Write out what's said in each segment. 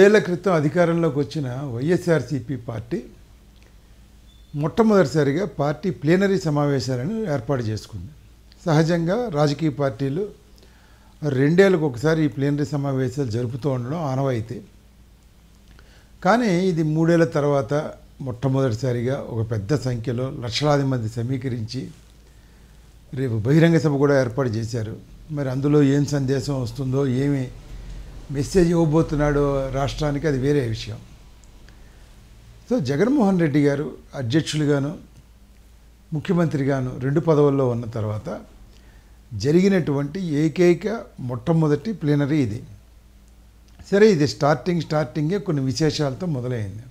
మూడేళ్ల క్రితం అధికారంలోకి వచ్చిన వైఎస్ఆర్సీపీ పార్టీ మొట్టమొదటిసారిగా పార్టీ ప్లీనరీ సమావేశాలను ఏర్పాటు చేసుకుంది సహజంగా రాజకీయ పార్టీలు రెండేళ్ళకు ఒకసారి ఈ ప్లీనరీ సమావేశాలు జరుపుతూ ఉండడం ఆనవాయితీ కానీ ఇది మూడేళ్ల తర్వాత మొట్టమొదటిసారిగా ఒక పెద్ద సంఖ్యలో లక్షలాది మంది సమీకరించి రేపు బహిరంగ సభ కూడా ఏర్పాటు చేశారు మరి అందులో ఏం సందేశం వస్తుందో ఏమి మెసేజ్ ఇవ్వబోతున్నాడు రాష్ట్రానికి అది వేరే విషయం సో జగన్మోహన్ రెడ్డి గారు అధ్యక్షులుగాను ముఖ్యమంత్రిగాను రెండు పదవుల్లో ఉన్న తర్వాత జరిగినటువంటి ఏకైక మొట్టమొదటి ప్లీనరీ ఇది సరే ఇది స్టార్టింగ్ స్టార్టింగే కొన్ని విశేషాలతో మొదలైంది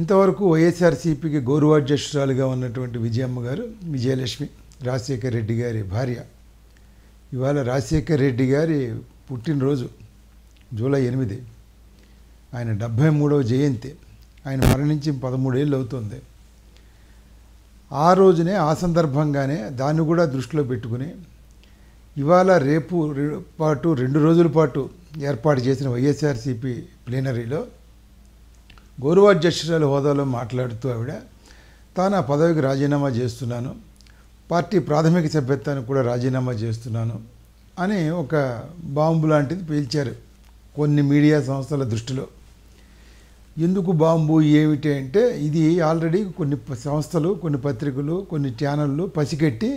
ఇంతవరకు వైఎస్ఆర్సీపీకి గౌరవాధ్యక్షురాలుగా ఉన్నటువంటి విజయమ్మ గారు విజయలక్ష్మి రాజశేఖర్ రెడ్డి గారి భార్య ఇవాళ రాజశేఖర్ రెడ్డి గారి పుట్టినరోజు జూలై ఎనిమిది ఆయన డెబ్భై మూడవ జయంతి ఆయన మరణించి పదమూడేళ్ళు అవుతుంది ఆ రోజునే ఆ సందర్భంగానే దాన్ని కూడా దృష్టిలో పెట్టుకుని ఇవాళ రేపు పాటు రెండు రోజుల పాటు ఏర్పాటు చేసిన వైఎస్ఆర్సీపీ ప్లీనరీలో గౌరవాధ్యక్షురాలు హోదాలో మాట్లాడుతూ ఆవిడ తాను ఆ పదవికి రాజీనామా చేస్తున్నాను పార్టీ ప్రాథమిక సభ్యత్వానికి కూడా రాజీనామా చేస్తున్నాను అని ఒక బాంబు లాంటిది పేల్చారు కొన్ని మీడియా సంస్థల దృష్టిలో ఎందుకు బాంబు ఏమిటి అంటే ఇది ఆల్రెడీ కొన్ని సంస్థలు కొన్ని పత్రికలు కొన్ని ఛానళ్ళు పసిగట్టి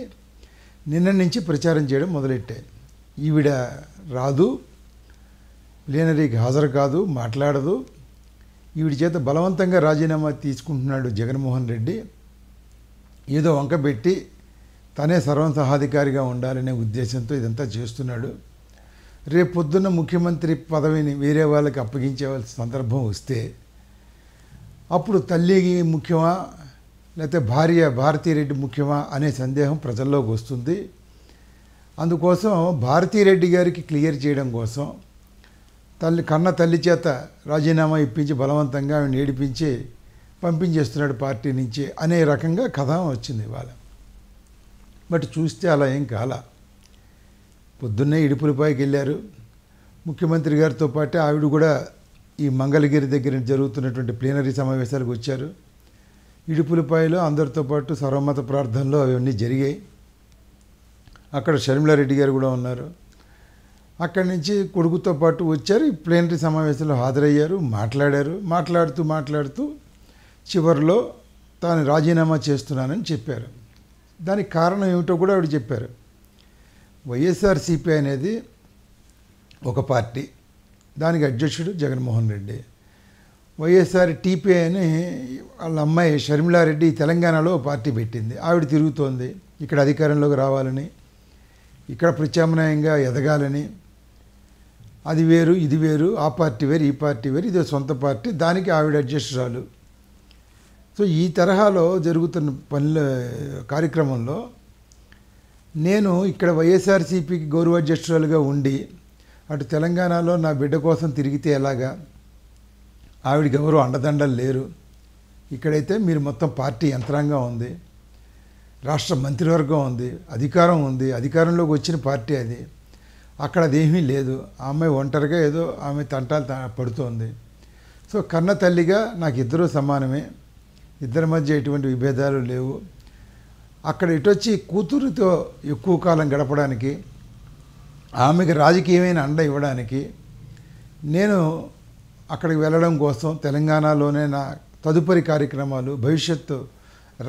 నిన్న నుంచి ప్రచారం చేయడం మొదలెట్టాయి ఈవిడ రాదు ప్లీనరీకి హాజరు కాదు మాట్లాడదు ఈవిడి చేత బలవంతంగా రాజీనామా తీసుకుంటున్నాడు జగన్మోహన్ రెడ్డి ఏదో వంకబెట్టి తనే సర్వంతహాధికారిగా ఉండాలనే ఉద్దేశంతో ఇదంతా చేస్తున్నాడు రేపు పొద్దున్న ముఖ్యమంత్రి పదవిని వేరే వాళ్ళకి అప్పగించేవలసిన సందర్భం వస్తే అప్పుడు తల్లి ముఖ్యమా లేకపోతే భార్య భారతీరెడ్డి ముఖ్యమా అనే సందేహం ప్రజల్లోకి వస్తుంది అందుకోసం భారతీరెడ్డి గారికి క్లియర్ చేయడం కోసం తల్లి కన్న తల్లి చేత రాజీనామా ఇప్పించి బలవంతంగా ఆమెను ఏడిపించి పంపించేస్తున్నాడు పార్టీ నుంచి అనే రకంగా కథ వచ్చింది వాళ్ళ బట్ చూస్తే అలా ఏం కాల పొద్దున్నే ఇడుపులపాయకి వెళ్ళారు ముఖ్యమంత్రి గారితో పాటు ఆవిడ కూడా ఈ మంగళగిరి దగ్గర జరుగుతున్నటువంటి ప్లీనరీ సమావేశాలకు వచ్చారు ఇడుపులపాయలో అందరితో పాటు సర్వమత ప్రార్థనలో అవన్నీ జరిగాయి అక్కడ షర్మిలారెడ్డి గారు కూడా ఉన్నారు అక్కడి నుంచి కొడుకుతో పాటు వచ్చారు ఈ ప్లీనరీ సమావేశంలో హాజరయ్యారు మాట్లాడారు మాట్లాడుతూ మాట్లాడుతూ చివరిలో తాను రాజీనామా చేస్తున్నానని చెప్పారు దానికి కారణం ఏమిటో కూడా ఆవిడ చెప్పారు వైఎస్ఆర్సిపి అనేది ఒక పార్టీ దానికి అధ్యక్షుడు జగన్మోహన్ రెడ్డి వైఎస్ఆర్ టీపీ అని వాళ్ళ అమ్మాయి షర్మిలారెడ్డి తెలంగాణలో పార్టీ పెట్టింది ఆవిడ తిరుగుతోంది ఇక్కడ అధికారంలోకి రావాలని ఇక్కడ ప్రత్యామ్నాయంగా ఎదగాలని అది వేరు ఇది వేరు ఆ పార్టీ వేరు ఈ పార్టీ వేరు ఇదే సొంత పార్టీ దానికి ఆవిడ అడ్జస్ట్ సో ఈ తరహాలో జరుగుతున్న పనుల కార్యక్రమంలో నేను ఇక్కడ వైఎస్ఆర్సీపీకి గౌరవ అధ్యక్షురాలుగా ఉండి అటు తెలంగాణలో నా బిడ్డ కోసం తిరిగితే ఎలాగా ఆవిడకి ఎవరు అండదండలు లేరు ఇక్కడైతే మీరు మొత్తం పార్టీ యంత్రాంగం ఉంది రాష్ట్ర మంత్రివర్గం ఉంది అధికారం ఉంది అధికారంలోకి వచ్చిన పార్టీ అది అక్కడ అదేమీ లేదు ఆమె ఒంటరిగా ఏదో ఆమె తంటాలు పడుతోంది సో కన్న తల్లిగా నాకు ఇద్దరూ సమానమే ఇద్దరి మధ్య ఎటువంటి విభేదాలు లేవు అక్కడ ఇటొచ్చి కూతురుతో ఎక్కువ కాలం గడపడానికి ఆమెకి రాజకీయమైన అండ ఇవ్వడానికి నేను అక్కడికి వెళ్ళడం కోసం తెలంగాణలోనే నా తదుపరి కార్యక్రమాలు భవిష్యత్తు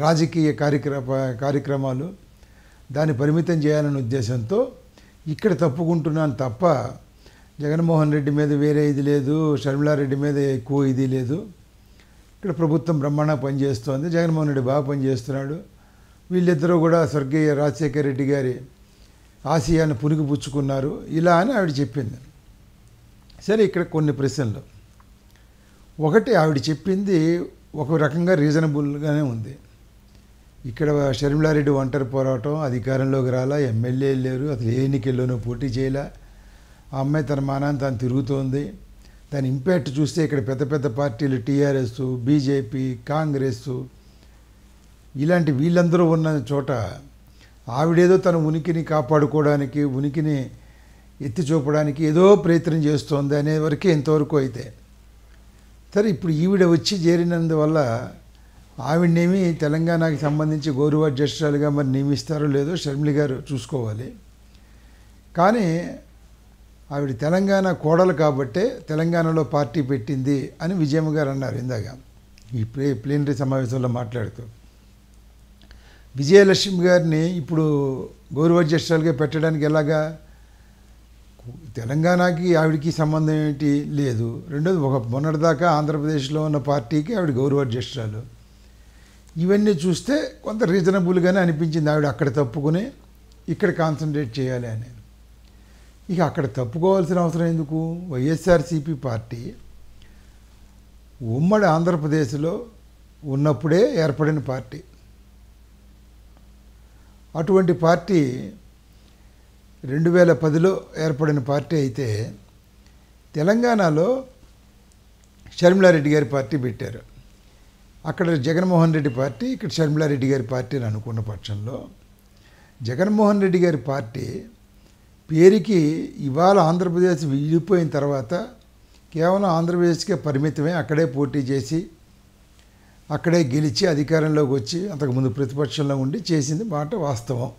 రాజకీయ కార్యక్రమ కార్యక్రమాలు దాన్ని పరిమితం చేయాలనే ఉద్దేశంతో ఇక్కడ తప్పుకుంటున్నాను తప్ప జగన్మోహన్ రెడ్డి మీద వేరే ఇది లేదు షర్మిలారెడ్డి మీద ఎక్కువ ఇది లేదు ఇక్కడ ప్రభుత్వం బ్రహ్మాండ పనిచేస్తోంది జగన్మోహన్ రెడ్డి బాగా పనిచేస్తున్నాడు వీళ్ళిద్దరూ కూడా స్వర్గీయ రాజశేఖర రెడ్డి గారి ఆశయాన్ని పుచ్చుకున్నారు ఇలా అని ఆవిడ చెప్పింది సరే ఇక్కడ కొన్ని ప్రశ్నలు ఒకటి ఆవిడ చెప్పింది ఒక రకంగా రీజనబుల్గానే ఉంది ఇక్కడ షర్మిలారెడ్డి ఒంటరి పోరాటం అధికారంలోకి రాలా ఎమ్మెల్యే లేరు అసలు ఏ ఎన్నికల్లోనూ పోటీ చేయాల ఆ అమ్మాయి తన మానాన్ని తాను తిరుగుతోంది దాని ఇంపాక్ట్ చూస్తే ఇక్కడ పెద్ద పెద్ద పార్టీలు టీఆర్ఎస్ బీజేపీ కాంగ్రెస్ ఇలాంటి వీళ్ళందరూ ఉన్న చోట ఆవిడేదో తన ఉనికిని కాపాడుకోవడానికి ఉనికిని ఎత్తి చూపడానికి ఏదో ప్రయత్నం చేస్తోంది అనే వరకే ఇంతవరకు అయితే సరే ఇప్పుడు ఈవిడ వచ్చి చేరినందువల్ల ఆవిడనేమి తెలంగాణకి సంబంధించి గౌరవ అధ్యక్షురాలుగా మరి నియమిస్తారో లేదో షర్మిలి గారు చూసుకోవాలి కానీ ఆవిడ తెలంగాణ కోడలు కాబట్టే తెలంగాణలో పార్టీ పెట్టింది అని విజయమ్మ గారు అన్నారు ఇందాక ఈ ప్లే ప్లీనరీ సమావేశంలో మాట్లాడుతూ విజయలక్ష్మి గారిని ఇప్పుడు గౌరవ పెట్టడానికి ఎలాగా తెలంగాణకి ఆవిడకి సంబంధం ఏంటి లేదు రెండోది ఒక మొన్నటిదాకా ఆంధ్రప్రదేశ్లో ఉన్న పార్టీకి ఆవిడ గౌరవ అధ్యక్షురాలు ఇవన్నీ చూస్తే కొంత రీజనబుల్గానే అనిపించింది ఆవిడ అక్కడ తప్పుకుని ఇక్కడ కాన్సన్ట్రేట్ చేయాలి అనేది ఇక అక్కడ తప్పుకోవాల్సిన అవసరం ఎందుకు వైఎస్ఆర్సీపీ పార్టీ ఉమ్మడి ఆంధ్రప్రదేశ్లో ఉన్నప్పుడే ఏర్పడిన పార్టీ అటువంటి పార్టీ రెండు వేల పదిలో ఏర్పడిన పార్టీ అయితే తెలంగాణలో షర్మిలారెడ్డి గారి పార్టీ పెట్టారు అక్కడ జగన్మోహన్ రెడ్డి పార్టీ ఇక్కడ షర్మిలారెడ్డి గారి పార్టీ అని అనుకున్న పక్షంలో జగన్మోహన్ రెడ్డి గారి పార్టీ పేరుకి ఇవాళ ఆంధ్రప్రదేశ్ విడిపోయిన తర్వాత కేవలం ఆంధ్రప్రదేశ్కే పరిమితమే అక్కడే పోటీ చేసి అక్కడే గెలిచి అధికారంలోకి వచ్చి అంతకుముందు ప్రతిపక్షంలో ఉండి చేసింది మాట వాస్తవం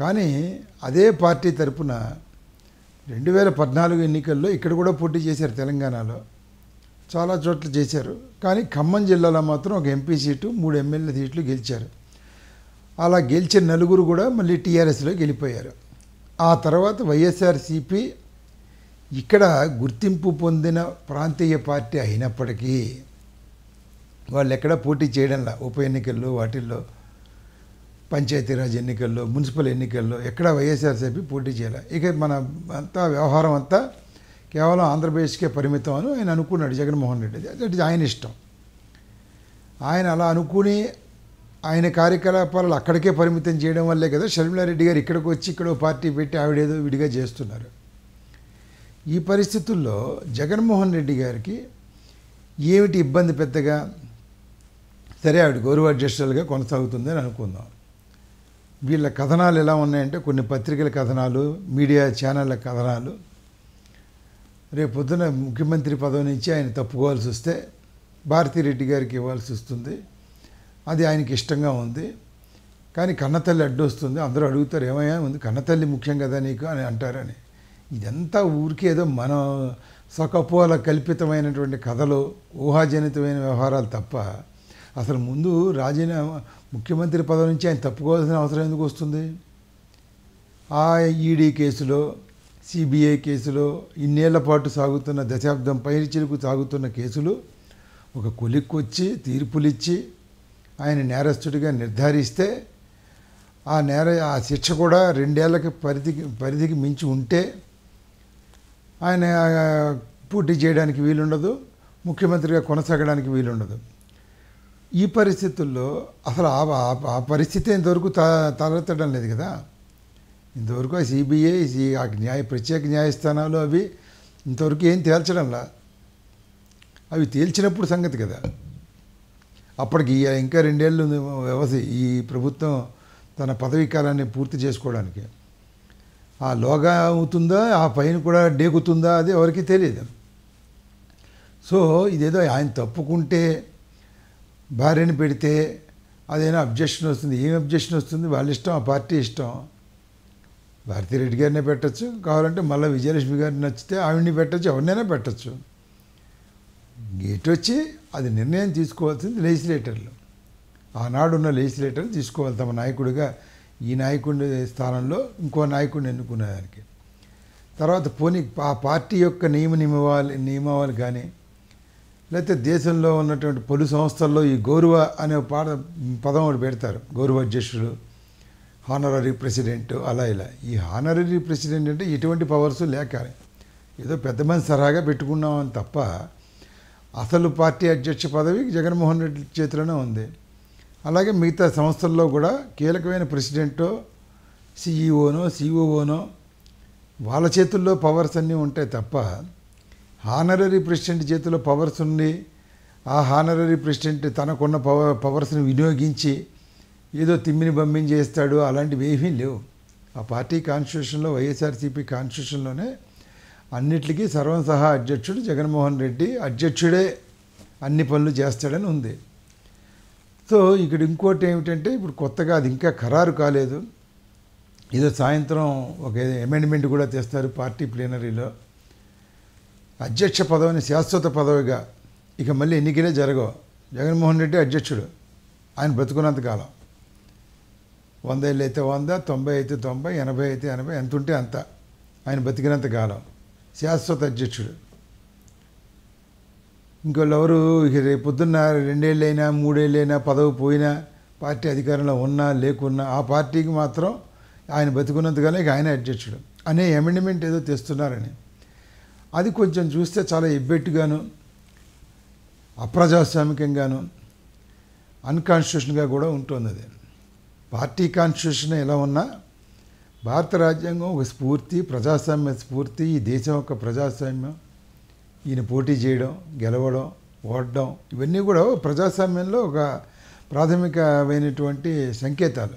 కానీ అదే పార్టీ తరపున రెండు వేల పద్నాలుగు ఎన్నికల్లో ఇక్కడ కూడా పోటీ చేశారు తెలంగాణలో చాలా చోట్ల చేశారు కానీ ఖమ్మం జిల్లాలో మాత్రం ఒక ఎంపీ సీటు మూడు ఎమ్మెల్యే సీట్లు గెలిచారు అలా గెలిచిన నలుగురు కూడా మళ్ళీ టీఆర్ఎస్లో గెలిపోయారు ఆ తర్వాత వైఎస్ఆర్సిపి ఇక్కడ గుర్తింపు పొందిన ప్రాంతీయ పార్టీ అయినప్పటికీ వాళ్ళు ఎక్కడా పోటీ చేయడంలా ఉప ఎన్నికల్లో వాటిల్లో పంచాయతీరాజ్ ఎన్నికల్లో మున్సిపల్ ఎన్నికల్లో ఎక్కడ వైఎస్ఆర్సీపీ పోటీ చేయాలి ఇక మన అంతా వ్యవహారం అంతా కేవలం ఆంధ్రప్రదేశ్కే పరిమితం అని ఆయన అనుకున్నాడు జగన్మోహన్ రెడ్డి అది ఆయన ఇష్టం ఆయన అలా అనుకుని ఆయన కార్యకలాపాలు అక్కడికే పరిమితం చేయడం వల్లే కదా షర్మిలారెడ్డి గారు ఇక్కడికి వచ్చి ఇక్కడ పార్టీ పెట్టి ఆవిడేదో విడిగా చేస్తున్నారు ఈ పరిస్థితుల్లో జగన్మోహన్ రెడ్డి గారికి ఏమిటి ఇబ్బంది పెద్దగా సరే ఆవిడ గౌరవ అధ్యక్షులుగా కొనసాగుతుందని అనుకుందాం వీళ్ళ కథనాలు ఎలా ఉన్నాయంటే కొన్ని పత్రికల కథనాలు మీడియా ఛానళ్ళ కథనాలు రేపు పొద్దున ముఖ్యమంత్రి పదవి నుంచి ఆయన తప్పుకోవాల్సి వస్తే భారతీరెడ్డి గారికి ఇవ్వాల్సి వస్తుంది అది ఆయనకి ఇష్టంగా ఉంది కానీ కన్నతల్లి అడ్డొస్తుంది అందరూ అడుగుతారు ఏమయ్యా ఉంది కన్నతల్లి ముఖ్యం కదా నీకు అని అంటారని ఇదంతా ఊరికి ఏదో మన సొకపోల కల్పితమైనటువంటి కథలు ఊహాజనితమైన వ్యవహారాలు తప్ప అసలు ముందు రాజీనామా ముఖ్యమంత్రి పదవి నుంచి ఆయన తప్పుకోవాల్సిన అవసరం ఎందుకు వస్తుంది ఆ ఈడీ కేసులో సిబిఐ కేసులో ఇన్నేళ్ల పాటు సాగుతున్న దశాబ్దం పైరిచిలకు సాగుతున్న కేసులు ఒక కొలిక్కొచ్చి తీర్పులిచ్చి ఆయన నేరస్తుడిగా నిర్ధారిస్తే ఆ నేర ఆ శిక్ష కూడా రెండేళ్లకి పరిధికి పరిధికి మించి ఉంటే ఆయన పూర్తి చేయడానికి వీలుండదు ముఖ్యమంత్రిగా కొనసాగడానికి వీలుండదు ఈ పరిస్థితుల్లో అసలు ఆ పరిస్థితి ఇంతవరకు తలెత్తడం లేదు కదా ఇంతవరకు సిబిఐ ఆ న్యాయ ప్రత్యేక న్యాయస్థానాలు అవి ఇంతవరకు ఏం తేల్చడంలా అవి తేల్చినప్పుడు సంగతి కదా అప్పటికి ఇంకా రెండేళ్ళు వ్యవధి ఈ ప్రభుత్వం తన పదవీ కాలాన్ని పూర్తి చేసుకోవడానికి ఆ లోగా అవుతుందా ఆ పైన కూడా డేగుతుందా అది ఎవరికి తెలియదు సో ఇదేదో ఆయన తప్పుకుంటే భార్యని పెడితే అదేనా అబ్జెక్షన్ వస్తుంది ఏం అబ్జెక్షన్ వస్తుంది వాళ్ళ ఇష్టం ఆ పార్టీ ఇష్టం భారతీరెడ్డి గారినే పెట్టచ్చు కావాలంటే మళ్ళీ విజయలక్ష్మి గారిని నచ్చితే ఆవిడ్ని పెట్టచ్చు ఎవరినైనా పెట్టచ్చు గేట్ వచ్చి అది నిర్ణయం తీసుకోవాల్సింది లెజిస్లేటర్లు ఆనాడున్న లెజిస్లేటర్లు తీసుకోవాలి తమ నాయకుడిగా ఈ నాయకుడి స్థానంలో ఇంకో నాయకుడిని ఎన్నుకునేదానికి తర్వాత పోనీ ఆ పార్టీ యొక్క నియమ నియమావళి నియమావళి కానీ లేకపోతే దేశంలో ఉన్నటువంటి పలు సంస్థల్లో ఈ గౌరవ అనే పాట పదం ఒకటి పెడతారు గౌరవ అధ్యక్షుడు హానరీ ప్రెసిడెంట్ అలా ఇలా ఈ హానరీ ప్రెసిడెంట్ అంటే ఎటువంటి పవర్స్ లేక ఏదో పెద్ద మంది సరాగా పెట్టుకున్నామని తప్ప అసలు పార్టీ అధ్యక్ష పదవి జగన్మోహన్ రెడ్డి చేతిలోనే ఉంది అలాగే మిగతా సంస్థల్లో కూడా కీలకమైన ప్రెసిడెంటో సిఈఓనో సిఓఓనో వాళ్ళ చేతుల్లో పవర్స్ అన్నీ ఉంటాయి తప్ప హానరీ ప్రెసిడెంట్ చేతిలో పవర్స్ ఉండి ఆ హానరీ ప్రెసిడెంట్ తనకున్న పవర్ పవర్స్ని వినియోగించి ఏదో తిమ్మిని బమ్మిని చేస్తాడు అలాంటివి ఏమీ లేవు ఆ పార్టీ కాన్స్టిట్యూషన్లో వైఎస్ఆర్సీపీ కాన్స్టిట్యూషన్లోనే అన్నిటికీ సర్వం సహా అధ్యక్షుడు జగన్మోహన్ రెడ్డి అధ్యక్షుడే అన్ని పనులు చేస్తాడని ఉంది సో ఇక్కడ ఇంకోటి ఏమిటంటే ఇప్పుడు కొత్తగా అది ఇంకా ఖరారు కాలేదు ఏదో సాయంత్రం ఒక అమెండ్మెంట్ కూడా తెస్తారు పార్టీ ప్లీనరీలో అధ్యక్ష పదవిని శాశ్వత పదవిగా ఇక మళ్ళీ ఎన్నికలే జరగవు జగన్మోహన్ రెడ్డి అధ్యక్షుడు ఆయన బ్రతుకున్నంతకాలం వంద ఏళ్ళు అయితే వంద తొంభై అయితే తొంభై ఎనభై అయితే ఎనభై ఎంత ఉంటే అంత ఆయన బతికినంత కాలం శాశ్వత అధ్యక్షుడు ఇంకోళ్ళు ఎవరు ఇక పొద్దున్న రెండేళ్ళైనా మూడేళ్ళైనా పదవి పోయినా పార్టీ అధికారంలో ఉన్నా లేకున్నా ఆ పార్టీకి మాత్రం ఆయన బతుకున్నంతగానే ఇక ఆయన అధ్యక్షుడు అనే అమెండ్మెంట్ ఏదో తెస్తున్నారని అది కొంచెం చూస్తే చాలా ఇబ్బెట్టుగాను అప్రజాస్వామికంగాను అన్కాన్స్టిట్యూషన్గా కూడా ఉంటుంది అది పార్టీ కాన్స్టిట్యూషన్ ఎలా ఉన్నా భారత రాజ్యాంగం ఒక స్ఫూర్తి ప్రజాస్వామ్య స్ఫూర్తి ఈ దేశం యొక్క ప్రజాస్వామ్యం ఈయన పోటీ చేయడం గెలవడం ఓడడం ఇవన్నీ కూడా ప్రజాస్వామ్యంలో ఒక ప్రాథమికమైనటువంటి సంకేతాలు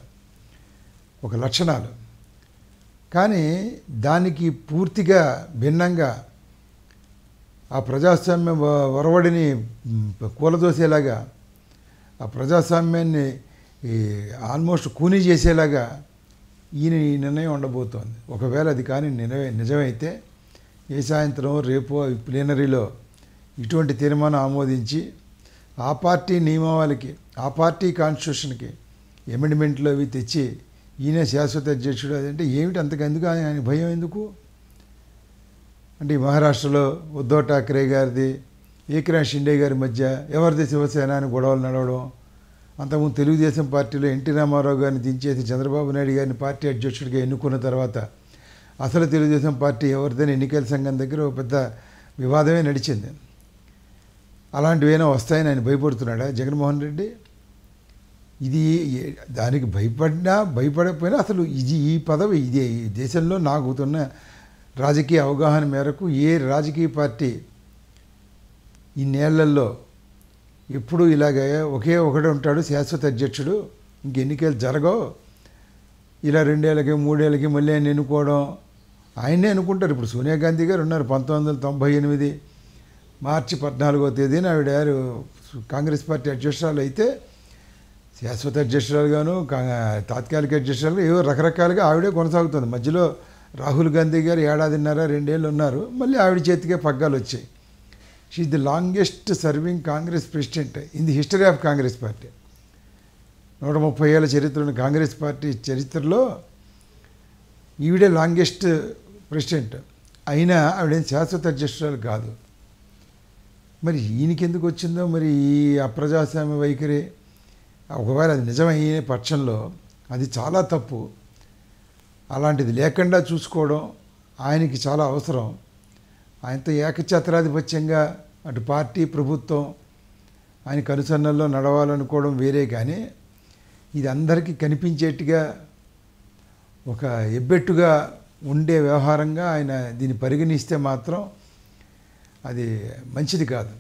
ఒక లక్షణాలు కానీ దానికి పూర్తిగా భిన్నంగా ఆ ప్రజాస్వామ్య ఒరవడిని కూలదోసేలాగా ఆ ప్రజాస్వామ్యాన్ని ఆల్మోస్ట్ కూనీ చేసేలాగా ఈయన ఈ నిర్ణయం ఉండబోతోంది ఒకవేళ అది కానీ నిజమైతే ఏ సాయంత్రం రేపు ప్లీనరీలో ఇటువంటి తీర్మానం ఆమోదించి ఆ పార్టీ నియమావళికి ఆ పార్టీ కాన్స్టిట్యూషన్కి అమెండ్మెంట్లు అవి తెచ్చి ఈయన శాశ్వత అధ్యక్షుడు అదంటే ఏమిటి అంతకెందుకు ఆయన భయం ఎందుకు అంటే మహారాష్ట్రలో ఉద్ధవ్ ఠాక్రే గారిది ఏకరాజ్ షిండే గారి మధ్య ఎవరిది శివసేన అని గొడవలు నడవడం అంతకుముందు తెలుగుదేశం పార్టీలో ఎన్టీ రామారావు గారిని దించేసి చంద్రబాబు నాయుడు గారిని పార్టీ అధ్యక్షుడిగా ఎన్నుకున్న తర్వాత అసలు తెలుగుదేశం పార్టీ ఎవరిదైనా ఎన్నికల సంఘం దగ్గర ఒక పెద్ద వివాదమే నడిచింది అలాంటివైనా వస్తాయని ఆయన భయపడుతున్నాడా జగన్మోహన్ రెడ్డి ఇది దానికి భయపడినా భయపడకపోయినా అసలు ఇది ఈ పదవి ఇదే ఈ దేశంలో నాగుతున్న రాజకీయ అవగాహన మేరకు ఏ రాజకీయ పార్టీ ఈ నేళ్లలో ఎప్పుడు ఇలాగే ఒకే ఒకడు ఉంటాడు శాశ్వత అధ్యక్షుడు ఇంక ఎన్నికలు జరగవు ఇలా రెండేళ్ళకి మూడేళ్ళకి మళ్ళీ ఆయన ఎన్నుకోవడం ఆయనే అనుకుంటారు ఇప్పుడు సోనియా గాంధీ గారు ఉన్నారు పంతొమ్మిది వందల తొంభై ఎనిమిది మార్చి పద్నాలుగో తేదీన ఆవిడ గారు కాంగ్రెస్ పార్టీ అధ్యక్షురాలు అయితే శాశ్వత అధ్యక్షురాలుగాను తాత్కాలిక అధ్యక్షురాలు ఏవో రకరకాలుగా ఆవిడే కొనసాగుతుంది మధ్యలో రాహుల్ గాంధీ గారు ఏడాదిన్నర రెండేళ్ళు ఉన్నారు మళ్ళీ ఆవిడ చేతికే పగ్గాలు వచ్చాయి she is the longest serving Congress president in the history of Congress party నూట ముప్పై ఏళ్ళ చరిత్రను కాంగ్రెస్ పార్టీ చరిత్రలో ఈవిడే లాంగెస్ట్ ప్రెసిడెంట్ అయినా ఆవిడేం శాశ్వత అధ్యక్షురాలు కాదు మరి ఈయనకెందుకు వచ్చిందో మరి ఈ అప్రజాస్వామ్య వైఖరి ఒకవేళ అది నిజమయ్యే పక్షంలో అది చాలా తప్పు అలాంటిది లేకుండా చూసుకోవడం ఆయనకి చాలా అవసరం ఆయనతో ఏకఛత్రాధిపత్యంగా అటు పార్టీ ప్రభుత్వం ఆయన కనుసన్నల్లో నడవాలనుకోవడం వేరే కానీ ఇది అందరికీ కనిపించేట్టుగా ఒక ఎబ్బెట్టుగా ఉండే వ్యవహారంగా ఆయన దీన్ని పరిగణిస్తే మాత్రం అది మంచిది కాదు